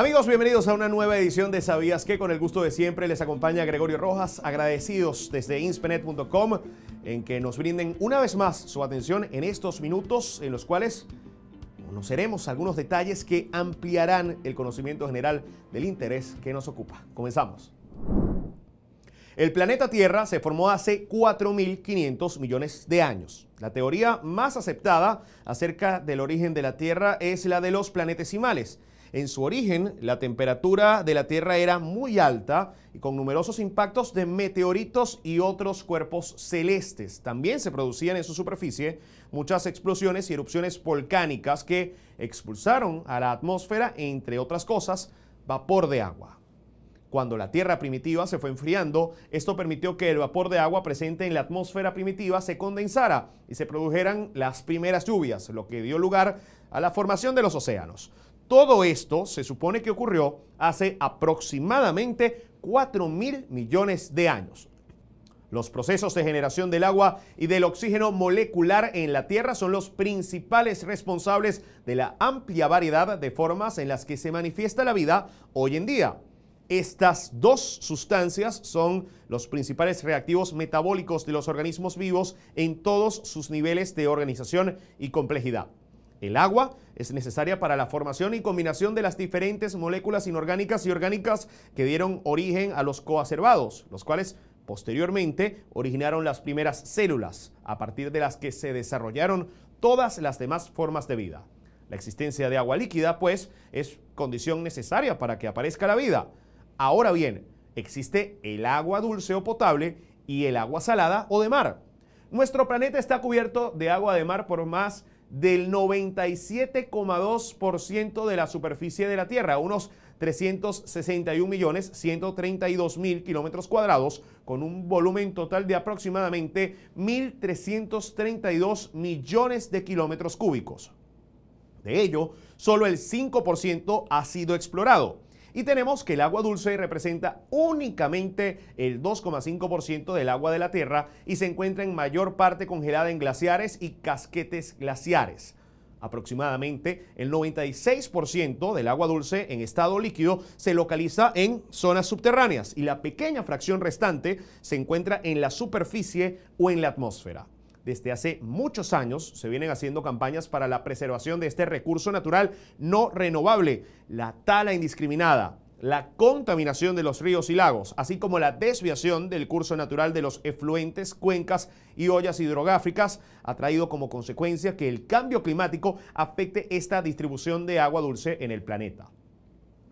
Amigos, bienvenidos a una nueva edición de Sabías que con el gusto de siempre les acompaña Gregorio Rojas, agradecidos desde inspenet.com en que nos brinden una vez más su atención en estos minutos en los cuales conoceremos algunos detalles que ampliarán el conocimiento general del interés que nos ocupa. Comenzamos. El planeta Tierra se formó hace 4.500 millones de años. La teoría más aceptada acerca del origen de la Tierra es la de los planetesimales, en su origen, la temperatura de la Tierra era muy alta y con numerosos impactos de meteoritos y otros cuerpos celestes. También se producían en su superficie muchas explosiones y erupciones volcánicas que expulsaron a la atmósfera, entre otras cosas, vapor de agua. Cuando la Tierra primitiva se fue enfriando, esto permitió que el vapor de agua presente en la atmósfera primitiva se condensara y se produjeran las primeras lluvias, lo que dio lugar a la formación de los océanos. Todo esto se supone que ocurrió hace aproximadamente 4 mil millones de años. Los procesos de generación del agua y del oxígeno molecular en la Tierra son los principales responsables de la amplia variedad de formas en las que se manifiesta la vida hoy en día. Estas dos sustancias son los principales reactivos metabólicos de los organismos vivos en todos sus niveles de organización y complejidad. El agua es necesaria para la formación y combinación de las diferentes moléculas inorgánicas y orgánicas que dieron origen a los coacervados, los cuales posteriormente originaron las primeras células, a partir de las que se desarrollaron todas las demás formas de vida. La existencia de agua líquida, pues, es condición necesaria para que aparezca la vida. Ahora bien, existe el agua dulce o potable y el agua salada o de mar. Nuestro planeta está cubierto de agua de mar por más de del 97,2% de la superficie de la Tierra, unos 361,132,000 millones 132 kilómetros cuadrados, con un volumen total de aproximadamente 1.332 millones de kilómetros cúbicos. De ello, solo el 5% ha sido explorado y tenemos que el agua dulce representa únicamente el 2,5% del agua de la Tierra y se encuentra en mayor parte congelada en glaciares y casquetes glaciares. Aproximadamente el 96% del agua dulce en estado líquido se localiza en zonas subterráneas y la pequeña fracción restante se encuentra en la superficie o en la atmósfera. Desde hace muchos años se vienen haciendo campañas para la preservación de este recurso natural no renovable, la tala indiscriminada, la contaminación de los ríos y lagos, así como la desviación del curso natural de los efluentes, cuencas y ollas hidrográficas, ha traído como consecuencia que el cambio climático afecte esta distribución de agua dulce en el planeta.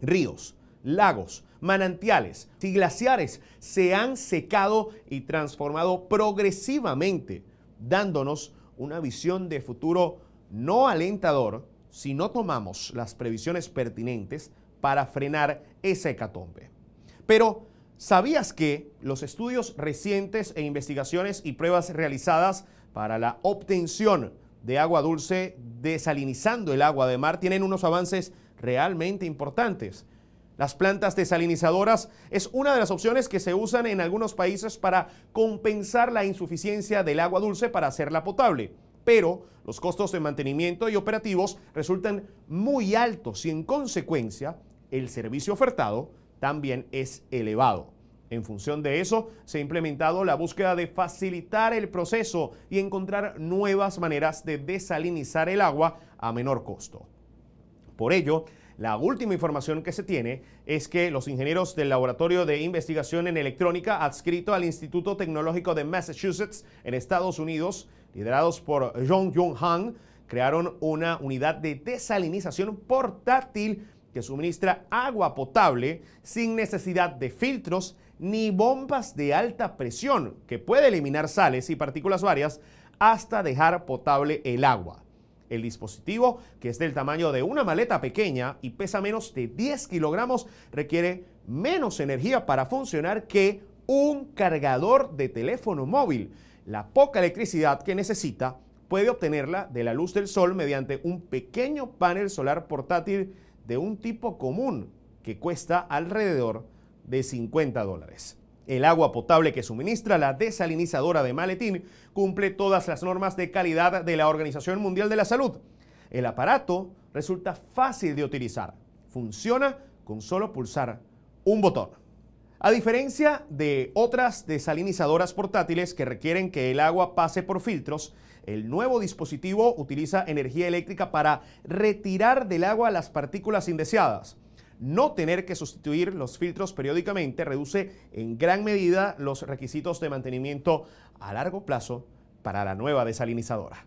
Ríos, lagos, manantiales y glaciares se han secado y transformado progresivamente dándonos una visión de futuro no alentador si no tomamos las previsiones pertinentes para frenar esa hecatombe. Pero, ¿sabías que los estudios recientes e investigaciones y pruebas realizadas para la obtención de agua dulce desalinizando el agua de mar tienen unos avances realmente importantes? Las plantas desalinizadoras es una de las opciones que se usan en algunos países para compensar la insuficiencia del agua dulce para hacerla potable pero los costos de mantenimiento y operativos resultan muy altos y en consecuencia el servicio ofertado también es elevado. En función de eso, se ha implementado la búsqueda de facilitar el proceso y encontrar nuevas maneras de desalinizar el agua a menor costo. Por ello, la última información que se tiene es que los ingenieros del Laboratorio de Investigación en Electrónica adscrito al Instituto Tecnológico de Massachusetts en Estados Unidos, liderados por John Jung Han, crearon una unidad de desalinización portátil que suministra agua potable sin necesidad de filtros ni bombas de alta presión, que puede eliminar sales y partículas varias hasta dejar potable el agua. El dispositivo, que es del tamaño de una maleta pequeña y pesa menos de 10 kilogramos, requiere menos energía para funcionar que un cargador de teléfono móvil. La poca electricidad que necesita puede obtenerla de la luz del sol mediante un pequeño panel solar portátil de un tipo común que cuesta alrededor de 50 dólares. El agua potable que suministra la desalinizadora de Maletín cumple todas las normas de calidad de la Organización Mundial de la Salud. El aparato resulta fácil de utilizar. Funciona con solo pulsar un botón. A diferencia de otras desalinizadoras portátiles que requieren que el agua pase por filtros, el nuevo dispositivo utiliza energía eléctrica para retirar del agua las partículas indeseadas. No tener que sustituir los filtros periódicamente reduce en gran medida los requisitos de mantenimiento a largo plazo para la nueva desalinizadora.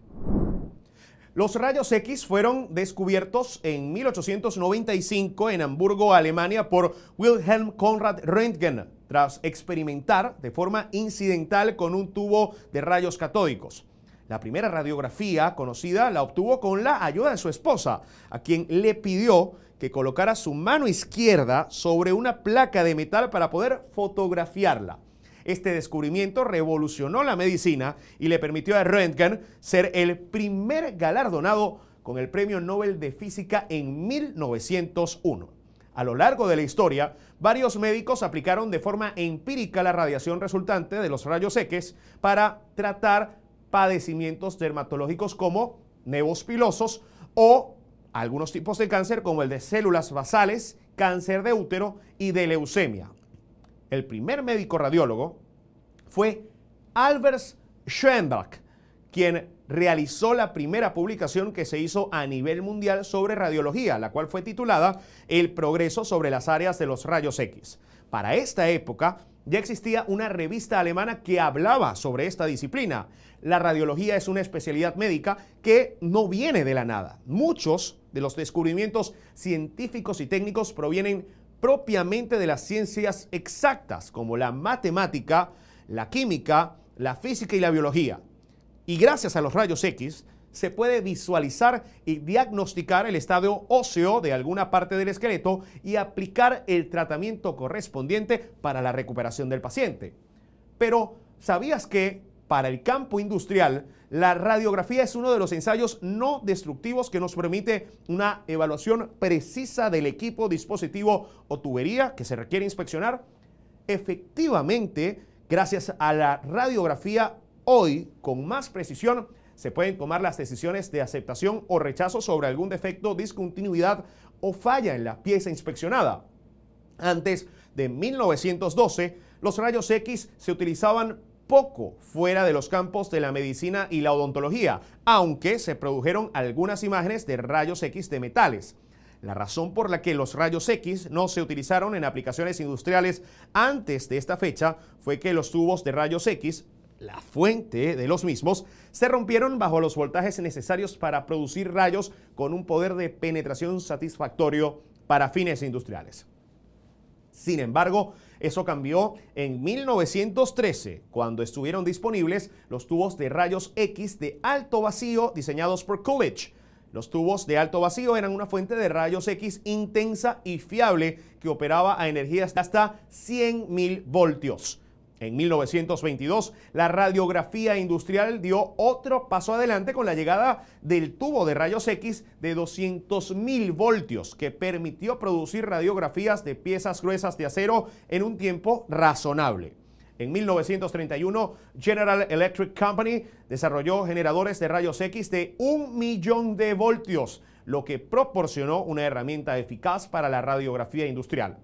Los rayos X fueron descubiertos en 1895 en Hamburgo, Alemania, por Wilhelm Conrad Röntgen, tras experimentar de forma incidental con un tubo de rayos catódicos. La primera radiografía conocida la obtuvo con la ayuda de su esposa, a quien le pidió que colocara su mano izquierda sobre una placa de metal para poder fotografiarla. Este descubrimiento revolucionó la medicina y le permitió a Röntgen ser el primer galardonado con el Premio Nobel de Física en 1901. A lo largo de la historia, varios médicos aplicaron de forma empírica la radiación resultante de los rayos X para tratar padecimientos dermatológicos como nevos pilosos o algunos tipos de cáncer como el de células basales, cáncer de útero y de leucemia. El primer médico radiólogo fue Albert Schoenbach, quien realizó la primera publicación que se hizo a nivel mundial sobre radiología, la cual fue titulada El progreso sobre las áreas de los rayos X. Para esta época ya existía una revista alemana que hablaba sobre esta disciplina. La radiología es una especialidad médica que no viene de la nada. Muchos de los descubrimientos científicos y técnicos provienen propiamente de las ciencias exactas como la matemática, la química, la física y la biología. Y gracias a los rayos X se puede visualizar y diagnosticar el estado óseo de alguna parte del esqueleto y aplicar el tratamiento correspondiente para la recuperación del paciente. Pero, ¿sabías que para el campo industrial, la radiografía es uno de los ensayos no destructivos que nos permite una evaluación precisa del equipo, dispositivo o tubería que se requiere inspeccionar. Efectivamente, gracias a la radiografía, hoy con más precisión se pueden tomar las decisiones de aceptación o rechazo sobre algún defecto, discontinuidad o falla en la pieza inspeccionada. Antes de 1912, los rayos X se utilizaban poco fuera de los campos de la medicina y la odontología, aunque se produjeron algunas imágenes de rayos X de metales. La razón por la que los rayos X no se utilizaron en aplicaciones industriales antes de esta fecha fue que los tubos de rayos X, la fuente de los mismos, se rompieron bajo los voltajes necesarios para producir rayos con un poder de penetración satisfactorio para fines industriales. Sin embargo, eso cambió en 1913, cuando estuvieron disponibles los tubos de rayos X de alto vacío diseñados por Coolidge. Los tubos de alto vacío eran una fuente de rayos X intensa y fiable que operaba a energías de hasta 100.000 voltios. En 1922, la radiografía industrial dio otro paso adelante con la llegada del tubo de rayos X de 200.000 voltios, que permitió producir radiografías de piezas gruesas de acero en un tiempo razonable. En 1931, General Electric Company desarrolló generadores de rayos X de un millón de voltios, lo que proporcionó una herramienta eficaz para la radiografía industrial.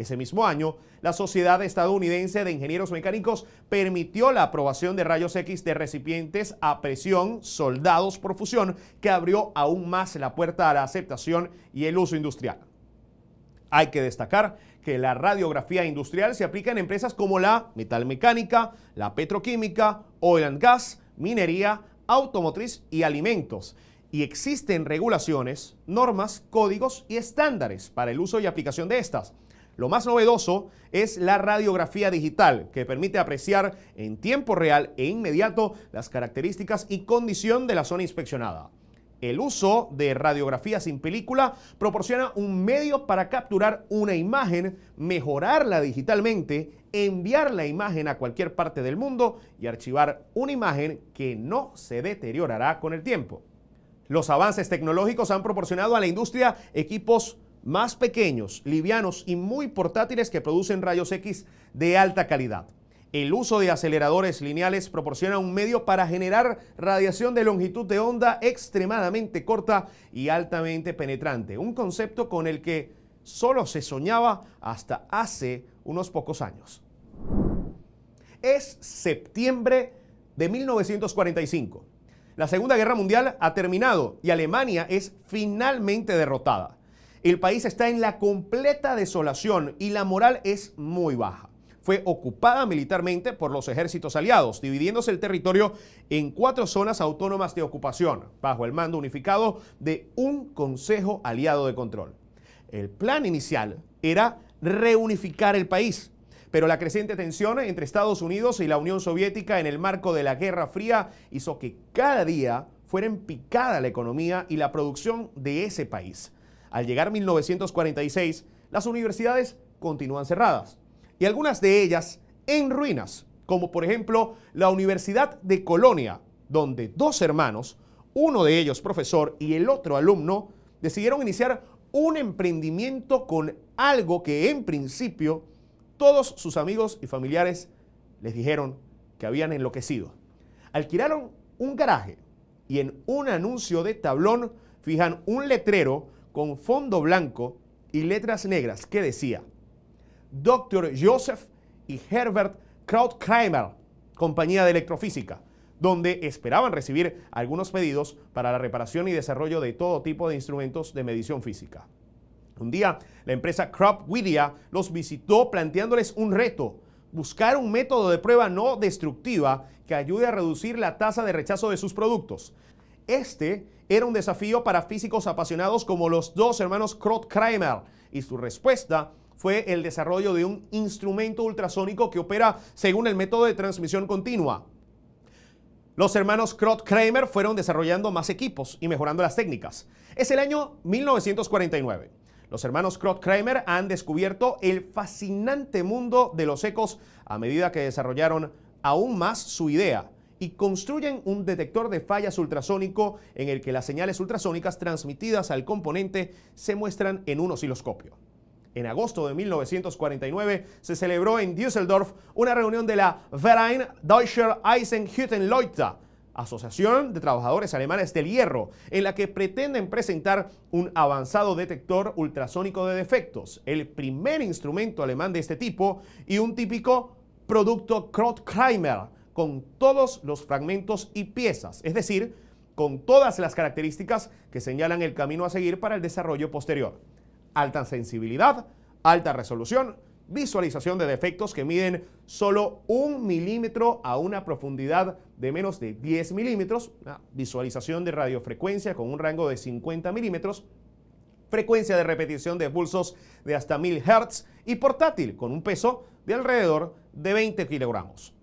Ese mismo año, la Sociedad Estadounidense de Ingenieros Mecánicos permitió la aprobación de rayos X de recipientes a presión soldados por fusión, que abrió aún más la puerta a la aceptación y el uso industrial. Hay que destacar que la radiografía industrial se aplica en empresas como la metalmecánica, la petroquímica, oil and gas, minería, automotriz y alimentos y existen regulaciones, normas, códigos y estándares para el uso y aplicación de estas. Lo más novedoso es la radiografía digital, que permite apreciar en tiempo real e inmediato las características y condición de la zona inspeccionada. El uso de radiografía sin película proporciona un medio para capturar una imagen, mejorarla digitalmente, enviar la imagen a cualquier parte del mundo y archivar una imagen que no se deteriorará con el tiempo. Los avances tecnológicos han proporcionado a la industria equipos más pequeños, livianos y muy portátiles que producen rayos X de alta calidad. El uso de aceleradores lineales proporciona un medio para generar radiación de longitud de onda extremadamente corta y altamente penetrante, un concepto con el que solo se soñaba hasta hace unos pocos años. Es septiembre de 1945. La Segunda Guerra Mundial ha terminado y Alemania es finalmente derrotada. El país está en la completa desolación y la moral es muy baja. Fue ocupada militarmente por los ejércitos aliados, dividiéndose el territorio en cuatro zonas autónomas de ocupación, bajo el mando unificado de un Consejo Aliado de Control. El plan inicial era reunificar el país, pero la creciente tensión entre Estados Unidos y la Unión Soviética en el marco de la Guerra Fría hizo que cada día fuera picada la economía y la producción de ese país. Al llegar 1946, las universidades continúan cerradas y algunas de ellas en ruinas, como por ejemplo la Universidad de Colonia, donde dos hermanos, uno de ellos profesor y el otro alumno, decidieron iniciar un emprendimiento con algo que en principio todos sus amigos y familiares les dijeron que habían enloquecido. Alquilaron un garaje y en un anuncio de tablón fijan un letrero con fondo blanco y letras negras que decía Dr. Joseph y Herbert Krautkreimer, compañía de electrofísica, donde esperaban recibir algunos pedidos para la reparación y desarrollo de todo tipo de instrumentos de medición física. Un día, la empresa crop widia los visitó planteándoles un reto, buscar un método de prueba no destructiva que ayude a reducir la tasa de rechazo de sus productos. Este era un desafío para físicos apasionados como los dos hermanos krott Kramer y su respuesta fue el desarrollo de un instrumento ultrasónico que opera según el método de transmisión continua. Los hermanos krott Kramer fueron desarrollando más equipos y mejorando las técnicas. Es el año 1949. Los hermanos krott Kramer han descubierto el fascinante mundo de los ecos a medida que desarrollaron aún más su idea y construyen un detector de fallas ultrasónico en el que las señales ultrasónicas transmitidas al componente se muestran en un osciloscopio. En agosto de 1949 se celebró en Düsseldorf una reunión de la Verein Deutscher Eisenhüttenleute, Asociación de Trabajadores Alemanes del Hierro, en la que pretenden presentar un avanzado detector ultrasónico de defectos, el primer instrumento alemán de este tipo y un típico producto Krautkreimer, con todos los fragmentos y piezas, es decir, con todas las características que señalan el camino a seguir para el desarrollo posterior. Alta sensibilidad, alta resolución, visualización de defectos que miden solo un milímetro a una profundidad de menos de 10 milímetros, visualización de radiofrecuencia con un rango de 50 milímetros, frecuencia de repetición de pulsos de hasta 1000 Hz y portátil con un peso de alrededor de 20 kilogramos.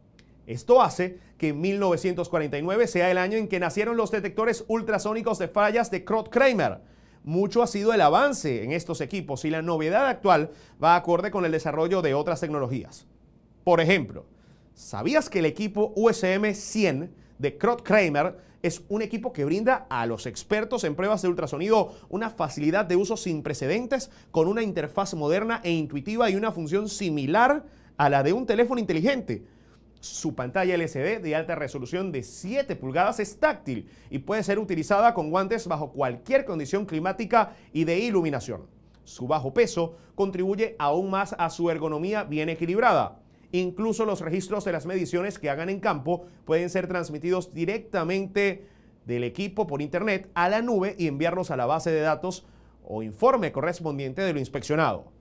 Esto hace que 1949 sea el año en que nacieron los detectores ultrasónicos de fallas de Krott-Kramer. Mucho ha sido el avance en estos equipos y la novedad actual va acorde con el desarrollo de otras tecnologías. Por ejemplo, ¿sabías que el equipo USM-100 de Krott-Kramer es un equipo que brinda a los expertos en pruebas de ultrasonido una facilidad de uso sin precedentes con una interfaz moderna e intuitiva y una función similar a la de un teléfono inteligente? Su pantalla LCD de alta resolución de 7 pulgadas es táctil y puede ser utilizada con guantes bajo cualquier condición climática y de iluminación. Su bajo peso contribuye aún más a su ergonomía bien equilibrada. Incluso los registros de las mediciones que hagan en campo pueden ser transmitidos directamente del equipo por Internet a la nube y enviarlos a la base de datos o informe correspondiente de lo inspeccionado.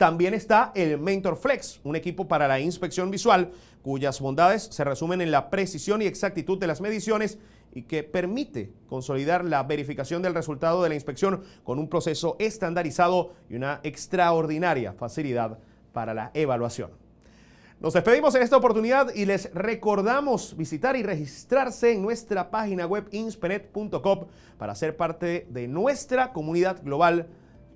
También está el Mentor Flex, un equipo para la inspección visual cuyas bondades se resumen en la precisión y exactitud de las mediciones y que permite consolidar la verificación del resultado de la inspección con un proceso estandarizado y una extraordinaria facilidad para la evaluación. Nos despedimos en esta oportunidad y les recordamos visitar y registrarse en nuestra página web inspenet.com para ser parte de nuestra comunidad global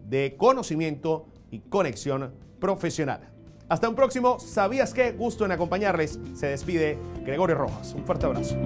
de conocimiento conexión profesional. Hasta un próximo, ¿sabías qué? Gusto en acompañarles. Se despide Gregorio Rojas. Un fuerte abrazo.